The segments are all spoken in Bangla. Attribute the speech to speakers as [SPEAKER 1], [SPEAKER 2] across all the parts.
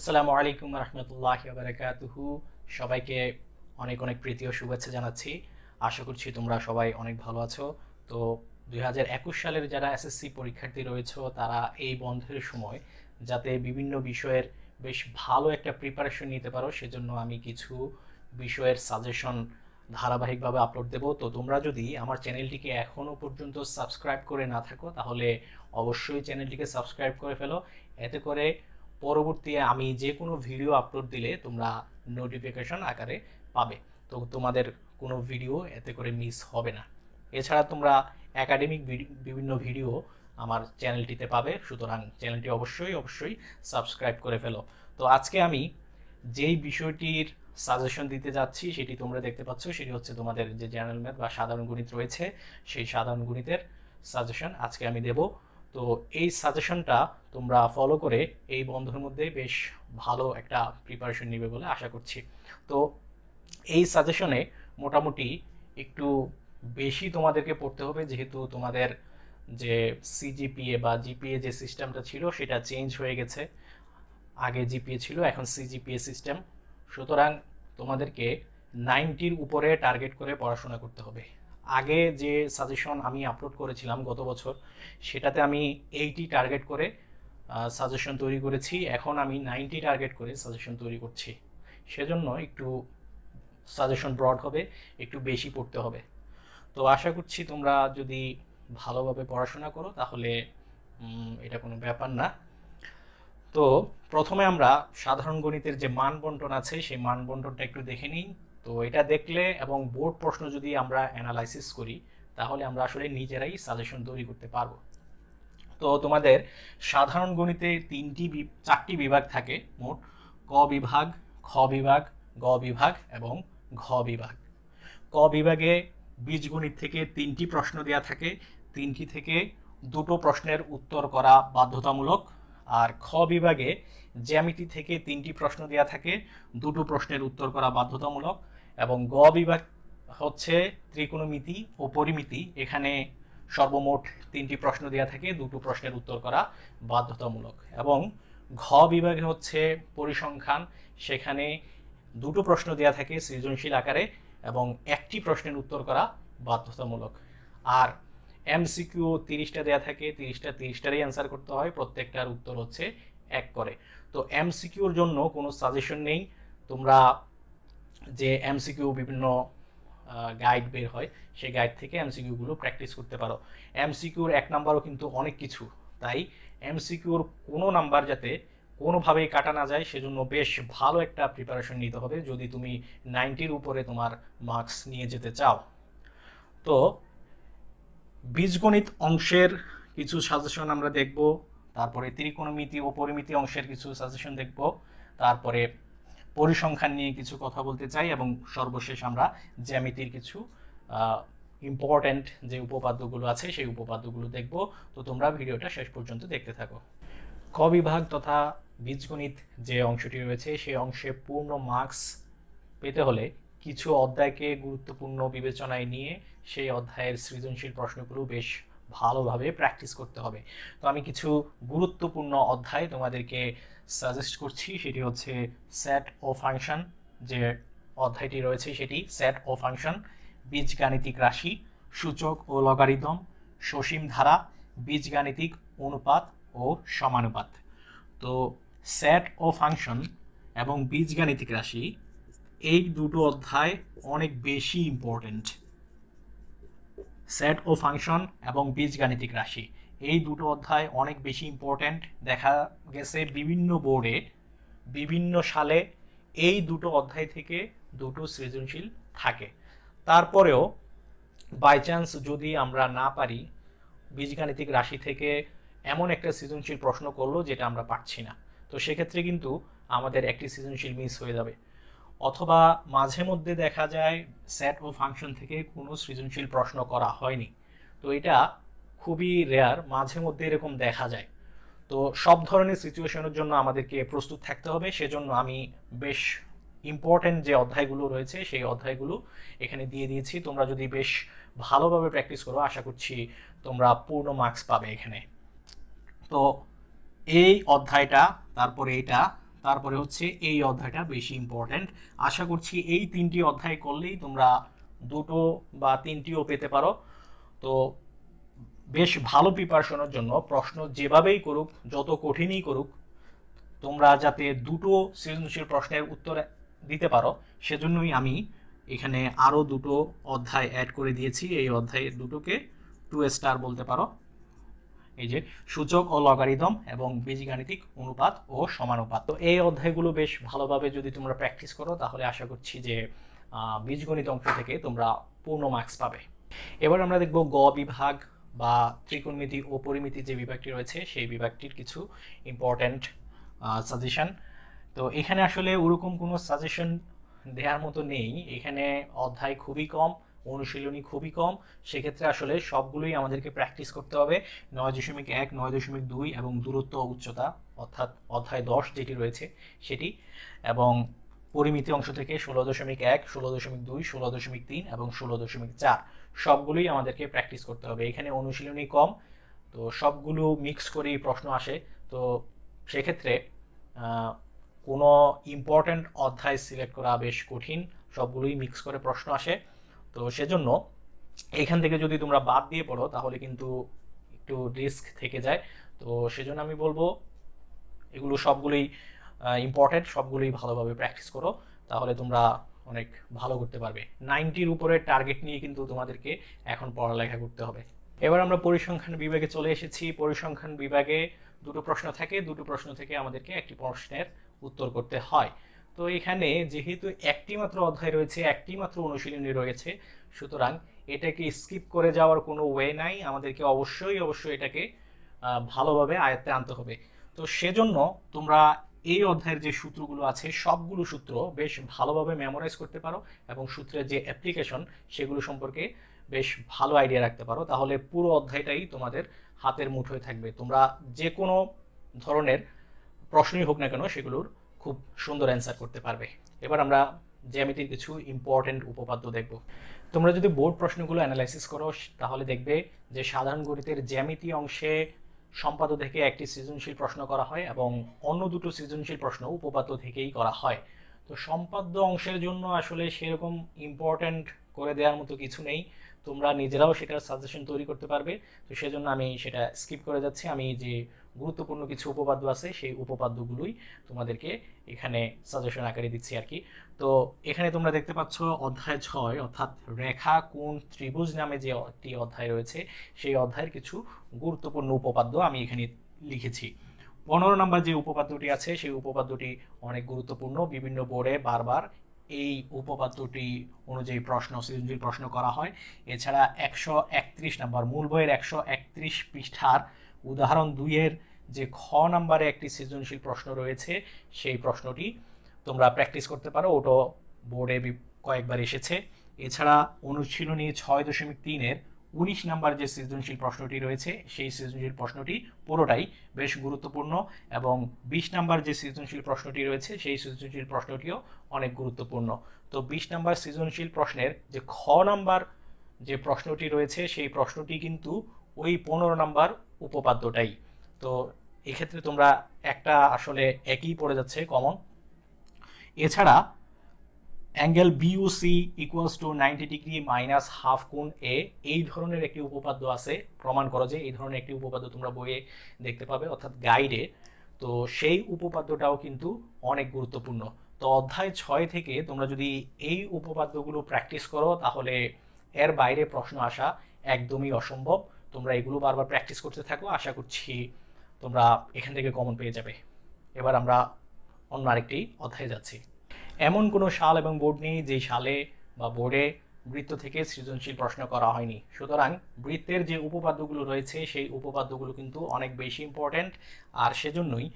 [SPEAKER 1] আসসালামু আলাইকুম রহমতুল্লাহ বারাকাতুহু সবাইকে অনেক অনেক প্রীতি ও শুভেচ্ছা জানাচ্ছি আশা করছি তোমরা সবাই অনেক ভালো আছো তো দুই সালের যারা এসএসসি পরীক্ষার্থী রয়েছে তারা এই বন্ধের সময় যাতে বিভিন্ন বিষয়ের বেশ ভালো একটা প্রিপারেশন নিতে পারো সেজন্য আমি কিছু বিষয়ের সাজেশন ধারাবাহিকভাবে আপলোড দেবো তো তোমরা যদি আমার চ্যানেলটিকে এখনও পর্যন্ত সাবস্ক্রাইব করে না থাকো তাহলে অবশ্যই চ্যানেলটিকে সাবস্ক্রাইব করে ফেলো এতে করে পরবর্তী আমি যে কোনো ভিডিও আপলোড দিলে তোমরা নোটিফিকেশন আকারে পাবে তো তোমাদের কোনো ভিডিও এতে করে মিস হবে না এছাড়া তোমরা একাডেমিক বিভিন্ন ভিডিও আমার চ্যানেলটিতে পাবে সুতরাং চ্যানেলটি অবশ্যই অবশ্যই সাবস্ক্রাইব করে ফেলো তো আজকে আমি যেই বিষয়টির সাজেশন দিতে যাচ্ছি সেটি তোমরা দেখতে পাচ্ছ সেটি হচ্ছে তোমাদের যে জেনারেল ম্যাথ বা সাধারণ গণিত রয়েছে সেই সাধারণ গণিতের সাজেশন আজকে আমি দেবো তো এই সাজেশনটা তোমরা ফলো করে এই বন্ধের মধ্যে বেশ ভালো একটা প্রিপারেশন নেবে বলে আশা করছি তো এই সাজেশনে মোটামুটি একটু বেশি তোমাদেরকে পড়তে হবে যেহেতু তোমাদের যে সিজিপিএ বা জিপিএ যে সিস্টেমটা ছিল সেটা চেঞ্জ হয়ে গেছে আগে জিপিএ ছিল এখন সিজিপিএ সিস্টেম সুতরাং তোমাদেরকে নাইনটির উপরে টার্গেট করে পড়াশোনা করতে হবে আগে যে সাজেশন আমি আপলোড করেছিলাম গত বছর সেটাতে আমি এইটি টার্গেট করে সাজেশন তৈরি করেছি এখন আমি নাইনটি টার্গেট করে সাজেশন তৈরি করছি সেজন্য একটু সাজেশন ব্রড হবে একটু বেশি পড়তে হবে তো আশা করছি তোমরা যদি ভালোভাবে পড়াশোনা করো তাহলে এটা কোনো ব্যাপার না তো প্রথমে আমরা সাধারণ গণিতের যে মান বন্টন আছে সেই মান বন্টনটা একটু দেখে নিই তো এটা দেখলে এবং বোর্ড প্রশ্ন যদি আমরা অ্যানালাইসিস করি তাহলে আমরা আসলে নিজেরাই সাজেশন তৈরি করতে পারবো তো তোমাদের সাধারণ গণিতে তিনটি চারটি বিভাগ থাকে মোট ক বিভাগ খ বিভাগ গ বিভাগ এবং ঘ বিভাগ ক বিভাগে বীজগণিত থেকে তিনটি প্রশ্ন দেওয়া থাকে তিনটি থেকে দুটো প্রশ্নের উত্তর করা বাধ্যতামূলক আর খ বিভাগে জ্যামিতি থেকে তিনটি প্রশ্ন দেওয়া থাকে দুটো প্রশ্নের উত্তর করা বাধ্যতামূলক এবং গ বিভাগ হচ্ছে ত্রিকোণমিতি ও পরিমিতি এখানে সর্বমোট তিনটি প্রশ্ন দেওয়া থাকে দুটো প্রশ্নের উত্তর করা বাধ্যতামূলক এবং ঘ বিভাগে হচ্ছে পরিসংখ্যান সেখানে দুটো প্রশ্ন দেওয়া থাকে সৃজনশীল আকারে এবং একটি প্রশ্নের উত্তর করা বাধ্যতামূলক আর এমসিকিউ তিরিশটা দেওয়া থাকে তিরিশটা তিরিশটারই অ্যান্সার করতে হয় প্রত্যেকটার উত্তর হচ্ছে এক করে তো এমসিকিউর জন্য কোনো সাজেশন নেই তোমরা যে এমসিকিউ বিভিন্ন গাইড বের হয় সেই গাইড থেকে এমসিকিউগুলো প্র্যাকটিস করতে পারো এমসিকিউর এক নাম্বারও কিন্তু অনেক কিছু তাই এমসিকিউর কোনো নাম্বার যাতে কোনোভাবেই কাটা না যায় সেজন্য বেশ ভালো একটা প্রিপারেশন নিতে হবে যদি তুমি নাইনটির উপরে তোমার মার্কস নিয়ে যেতে চাও তো বীজগণিত অংশের কিছু সাজেশন আমরা দেখব তারপরে ত্রিকোণমিতি ও পরিমিতি অংশের কিছু সাজেশন দেখব তারপরে পরিসংখ্যান নিয়ে কিছু কথা বলতে চাই এবং সর্বশেষ আমরা জ্যামিতির কিছু ইম্পর্ট্যান্ট যে উপপাদ্যগুলো আছে সেই উপপাদ্যগুলো দেখব তো তোমরা ভিডিওটা শেষ পর্যন্ত দেখতে থাকো ক বিভাগ তথা বীজগণিত যে অংশটি রয়েছে সেই অংশে পূর্ণ মার্কস পেতে হলে কিছু অধ্যায়কে গুরুত্বপূর্ণ বিবেচনায় নিয়ে সেই অধ্যায়ের সৃজনশীল প্রশ্নগুলো বেশ ভালোভাবে প্র্যাকটিস করতে হবে তো আমি কিছু গুরুত্বপূর্ণ অধ্যায় তোমাদেরকে সাজেস্ট করছি সেটি হচ্ছে স্যাট ও ফাংশন যে অধ্যায়টি রয়েছে সেটি স্যাট ও ফাংশন বীজগাণিতিক রাশি সূচক ও লগারিদম সসীম ধারা বীজগাণিতিক অনুপাত ও সমানুপাত তো স্যাট ও ফাংশন এবং বীজগাণিতিক রাশি এই দুটো অধ্যায় অনেক বেশি ইম্পর্টেন্ট সেট ও ফাংশন এবং বীজগাণিতিক রাশি এই দুটো অধ্যায় অনেক বেশি ইম্পর্ট্যান্ট দেখা গেছে বিভিন্ন বোর্ডে বিভিন্ন সালে এই দুটো অধ্যায় থেকে দুটো সৃজনশীল থাকে তারপরেও বাই চান্স যদি আমরা না পারি বীজগাণিতিক রাশি থেকে এমন একটা সৃজনশীল প্রশ্ন করলো যেটা আমরা পারছি না তো সেক্ষেত্রে কিন্তু আমাদের একটি সৃজনশীল মিস হয়ে যাবে অথবা মাঝে মধ্যে দেখা যায় স্যাট ও ফাংশন থেকে কোনো সৃজনশীল প্রশ্ন করা হয়নি তো এটা খুবই রেয়ার মাঝে মধ্যে এরকম দেখা যায় তো সব ধরনের সিচুয়েশনের জন্য আমাদেরকে প্রস্তুত থাকতে হবে সেজন্য আমি বেশ ইম্পর্টেন্ট যে অধ্যায়গুলো রয়েছে সেই অধ্যায়গুলো এখানে দিয়ে দিয়েছি তোমরা যদি বেশ ভালোভাবে প্র্যাকটিস করো আশা করছি তোমরা পূর্ণ মার্কস পাবে এখানে তো এই অধ্যায়টা তারপরে এটা তারপরে হচ্ছে এই অধ্যায়টা বেশি ইম্পর্ট্যান্ট আশা করছি এই তিনটি অধ্যায় করলেই তোমরা দুটো বা তিনটিও পেতে পারো তো বেশ ভালো প্রিপারেশনের জন্য প্রশ্ন যেভাবেই করুক যত কঠিনই করুক তোমরা যাতে দুটো সৃজনশীল প্রশ্নের উত্তর দিতে পারো সেজন্যই আমি এখানে আরও দুটো অধ্যায় অ্যাড করে দিয়েছি এই অধ্যায়ের দুটোকে টু স্টার বলতে পারো এই যে সূচক ও লগারিদম এবং বীজগাণিতিক অনুপাত ও সমানুপাত তো এই অধ্যায়গুলো বেশ ভালোভাবে যদি তোমরা প্র্যাকটিস করো তাহলে আশা করছি যে বীজগণিত অংশ থেকে তোমরা পূর্ণ মার্কস পাবে এবার আমরা দেখব গ বিভাগ বা ত্রিকোণমিতি ও পরিমিতি যে বিভাগটি রয়েছে সেই বিভাগটির কিছু ইম্পর্ট্যান্ট সাজেশন তো এখানে আসলে ওরকম কোনো সাজেশন দেওয়ার মতো নেই এখানে অধ্যায় খুবই কম অনুশীলনী খুবই কম সেক্ষেত্রে আসলে সবগুলোই আমাদেরকে প্র্যাকটিস করতে হবে নয় দশমিক এক নয় দশমিক দুই এবং দূরত্ব উচ্চতা অর্থাৎ অধ্যায় দশ যেটি রয়েছে সেটি এবং পরিমিতি অংশ থেকে ষোলো দশমিক এক ষোলো দশমিক দুই ষোলো দশমিক তিন এবং ষোলো দশমিক চার সবগুলোই আমাদেরকে প্র্যাকটিস করতে হবে এখানে অনুশীলনী কম তো সবগুলো মিক্স করেই প্রশ্ন আসে তো সেক্ষেত্রে কোনো ইম্পর্ট্যান্ট অধ্যায় সিলেক্ট করা বেশ কঠিন সবগুলোই মিক্স করে প্রশ্ন আসে তো সেজন্য এখান থেকে যদি তোমরা বাদ দিয়ে পড়ো তাহলে কিন্তু একটু রিস্ক থেকে যায় তো সেজন্য আমি বলবো এগুলো সবগুলোই ইম্পর্টেন্ট সবগুলোই ভালোভাবে প্র্যাকটিস করো তাহলে তোমরা অনেক ভালো করতে পারবে নাইনটির উপরে টার্গেট নিয়ে কিন্তু তোমাদেরকে এখন পড়ালেখা করতে হবে এবার আমরা পরিসংখ্যান বিভাগে চলে এসেছি পরিসংখ্যান বিভাগে দুটো প্রশ্ন থাকে দুটো প্রশ্ন থেকে আমাদেরকে একটি প্রশ্নের উত্তর করতে হয় তো এখানে যেহেতু একটি মাত্র অধ্যায় রয়েছে একটি মাত্র অনুশীলনী রয়েছে সুতরাং এটাকে স্কিপ করে যাওয়ার কোনো ওয়ে নাই আমাদেরকে অবশ্যই অবশ্যই এটাকে ভালোভাবে আয়ত্তে আনতে হবে তো সেজন্য তোমরা এই অধ্যায়ের যে সূত্রগুলো আছে সবগুলো সূত্র বেশ ভালোভাবে মেমোরাইজ করতে পারো এবং সূত্রের যে অ্যাপ্লিকেশন সেগুলো সম্পর্কে বেশ ভালো আইডিয়া রাখতে পারো তাহলে পুরো অধ্যায়টাই তোমাদের হাতের মুঠোয় থাকবে তোমরা যে কোনো ধরনের প্রশ্নই হোক না কেন সেগুলোর খুব সুন্দর অ্যান্সার করতে পারবে এবার আমরা জ্যামিতির কিছু ইম্পর্টেন্ট উপপাদ্য দেখব তোমরা যদি বোর্ড প্রশ্নগুলো অ্যানালাইসিস করো তাহলে দেখবে যে সাধারণ গণিতের জ্যামিতি অংশে সম্পাদ্য থেকে একটি সৃজনশীল প্রশ্ন করা হয় এবং অন্য দুটো সৃজনশীল প্রশ্ন উপপাদ্য থেকেই করা হয় তো সম্পাদ্য অংশের জন্য আসলে সেরকম ইম্পর্ট্যান্ট করে দেওয়ার মতো কিছু নেই তোমরা নিজেরাও সেটার সাজেশন তৈরি করতে পারবে তো সেজন্য আমি সেটা স্কিপ করে যাচ্ছি আমি যে গুরুত্বপূর্ণ কিছু উপপাদ্য আছে সেই উপপাদ্যগুলোই তোমাদেরকে এখানে সাজেশন আকারে দিচ্ছি আর কি তো এখানে তোমরা দেখতে পাচ্ছ অধ্যায় ছয় অর্থাৎ রেখা কোন ত্রিভুজ নামে যে একটি অধ্যায় রয়েছে সেই অধ্যায়ের কিছু গুরুত্বপূর্ণ উপপাদ্য আমি এখানে লিখেছি পনেরো নম্বর যে উপপাদ্যটি আছে সেই উপপাদ্যটি অনেক গুরুত্বপূর্ণ বিভিন্ন বোর্ডে বারবার এই উপপাদ্যটি অনুযায়ী প্রশ্ন সৃজনশীল প্রশ্ন করা হয় এছাড়া একশো একত্রিশ নাম্বার মূল বইয়ের একশো একত্রিশ পৃষ্ঠার উদাহরণ দুইয়ের যে খ নাম্বারে একটি সৃজনশীল প্রশ্ন রয়েছে সেই প্রশ্নটি তোমরা প্র্যাকটিস করতে পারো ওটো বোর্ডে কয়েকবার এসেছে এছাড়া অনুশীলনী ছয় দশমিক তিনের উনিশ নাম্বার যে সৃজনশীল প্রশ্নটি রয়েছে সেই সৃজনশীল প্রশ্নটি পুরোটাই বেশ গুরুত্বপূর্ণ এবং বিশ নাম্বার যে সৃজনশীল প্রশ্নটি রয়েছে সেই সৃজনশীল প্রশ্নটিও অনেক গুরুত্বপূর্ণ তো বিশ নাম্বার সৃজনশীল প্রশ্নের যে খ নাম্বার যে প্রশ্নটি রয়েছে সেই প্রশ্নটি কিন্তু ওই পনেরো নাম্বার উপপাদ্যটাই তো এক্ষেত্রে তোমরা একটা আসলে একই পড়ে যাচ্ছে কমন এছাড়া angle BUC equals to ninety degree minus half কোন এ এই ধরনের একটি উপপাদ্য আছে প্রমাণ করো যে এই ধরনের একটি উপপাদ্য তোমরা বইয়ে দেখতে পাবে অর্থাৎ গাইডে তো সেই উপপাদ্যটাও কিন্তু অনেক গুরুত্বপূর্ণ তো অধ্যায় ছয় থেকে তোমরা যদি এই উপপাদ্যগুলো প্র্যাকটিস করো তাহলে এর বাইরে প্রশ্ন আসা একদমই অসম্ভব তোমরা এগুলো বারবার প্র্যাকটিস করতে থাকো আশা করছি তোমরা এখান থেকে কমন পেয়ে যাবে এবার আমরা অন্য আরেকটি অধ্যায়ে যাচ্ছি এমন কোনো সাল এবং বোর্ড নেই যেই সালে বা বোর্ডে বৃত্ত থেকে সৃজনশীল প্রশ্ন করা হয়নি সুতরাং বৃত্তের যে উপপাদ্যগুলো রয়েছে সেই উপপাদ্যগুলো কিন্তু অনেক বেশি ইম্পর্ট্যান্ট আর সেজন্যই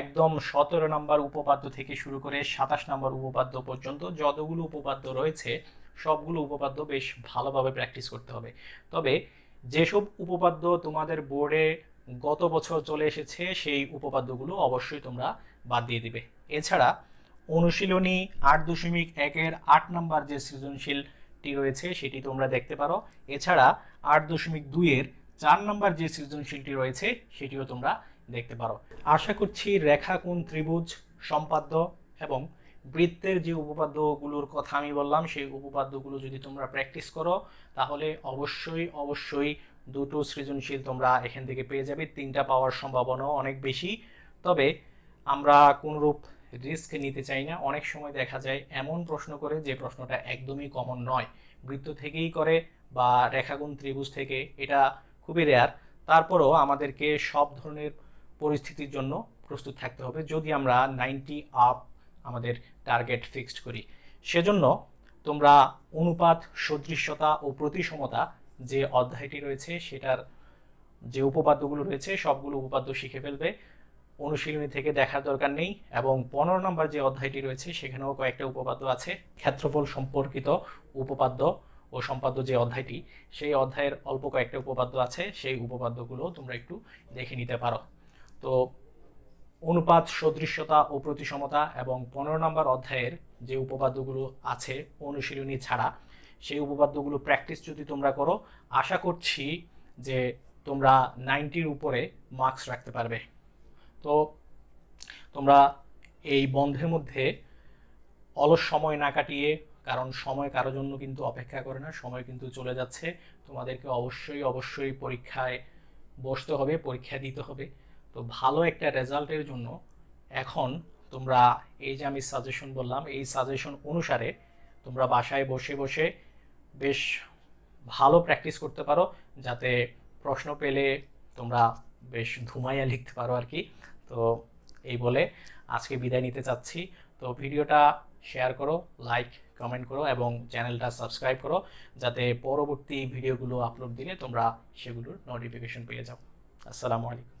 [SPEAKER 1] একদম সতেরো নম্বর উপপাদ্য থেকে শুরু করে সাতাশ নম্বর উপপাদ্য পর্যন্ত যতগুলো উপপাদ্য রয়েছে সবগুলো উপপাদ্য বেশ ভালোভাবে প্র্যাকটিস করতে হবে তবে যেসব উপপাদ্য তোমাদের বোর্ডে গত বছর চলে এসেছে সেই উপপাদ্যগুলো অবশ্যই তোমরা বাদ দিয়ে দিবে এছাড়া অনুশীলনী আট দশমিক একের আট নম্বর যে সৃজনশীলটি রয়েছে সেটি তোমরা দেখতে পারো এছাড়া আট দশমিক দুইয়ের চার নম্বর যে সৃজনশীলটি রয়েছে সেটিও তোমরা দেখতে পারো আশা করছি রেখা কোন ত্রিভুজ সম্পাদ্য এবং বৃত্তের যে উপপাদ্যগুলোর কথা আমি বললাম সেই উপপাদ্যগুলো যদি তোমরা প্র্যাকটিস করো তাহলে অবশ্যই অবশ্যই দুটো সৃজনশীল তোমরা এখান থেকে পেয়ে যাবে তিনটা পাওয়ার সম্ভাবনাও অনেক বেশি তবে আমরা কোনরূপ রিস্ক নিতে চাই না অনেক সময় দেখা যায় এমন প্রশ্ন করে যে প্রশ্নটা একদমই কমন নয় বৃত্ত থেকেই করে বা রেখাগুণ ত্রিভুজ থেকে এটা খুবই রেয়ার তারপরেও আমাদেরকে সব ধরনের পরিস্থিতির জন্য প্রস্তুত থাকতে হবে যদি আমরা নাইনটি আপ আমাদের টার্গেট ফিক্সড করি সেজন্য তোমরা অনুপাত সদৃশ্যতা ও প্রতিসমতা যে অধ্যায়টি রয়েছে সেটার যে উপপাদ্যগুলো রয়েছে সবগুলো উপপাদ্য শিখে ফেলবে অনুশীলনী থেকে দেখার দরকার নেই এবং পনেরো নম্বর যে অধ্যায়টি রয়েছে সেখানেও কয়েকটা উপপাদ্য আছে ক্ষেত্রফল সম্পর্কিত উপপাদ্য ও সম্পাদ্য যে অধ্যায়টি সেই অধ্যায়ের অল্প কয়েকটা উপপাদ্য আছে সেই উপপাদ্যগুলো তোমরা একটু দেখে নিতে পারো তো অনুপাত সদৃশ্যতা ও প্রতিসমতা এবং পনেরো নম্বর অধ্যায়ের যে উপপাদ্যগুলো আছে অনুশীলনী ছাড়া সেই উপপাদ্যগুলো প্র্যাকটিস যদি তোমরা করো আশা করছি যে তোমরা নাইনটির উপরে মার্কস রাখতে পারবে তো তোমরা এই বন্ধের মধ্যে অলস সময় না কাটিয়ে কারণ সময় কারো জন্য কিন্তু অপেক্ষা করে না সময় কিন্তু চলে যাচ্ছে তোমাদেরকে অবশ্যই অবশ্যই পরীক্ষায় বসতে হবে পরীক্ষা দিতে হবে তো ভালো একটা রেজাল্টের জন্য এখন তোমরা এই যে আমি সাজেশন বললাম এই সাজেশন অনুসারে তোমরা বাসায় বসে বসে বেশ ভালো প্র্যাকটিস করতে পারো যাতে প্রশ্ন পেলে তোমরা বেশ ধুমাইয়া লিখতে পারো আর কি তো এই বলে আজকে বিদায় নিতে চাচ্ছি তো ভিডিওটা শেয়ার করো লাইক কমেন্ট করো এবং চ্যানেলটা সাবস্ক্রাইব করো যাতে পরবর্তী ভিডিওগুলো আপলোড দিলে তোমরা সেগুলোর নোটিফিকেশন পেয়ে যাও আসসালামু আলাইকুম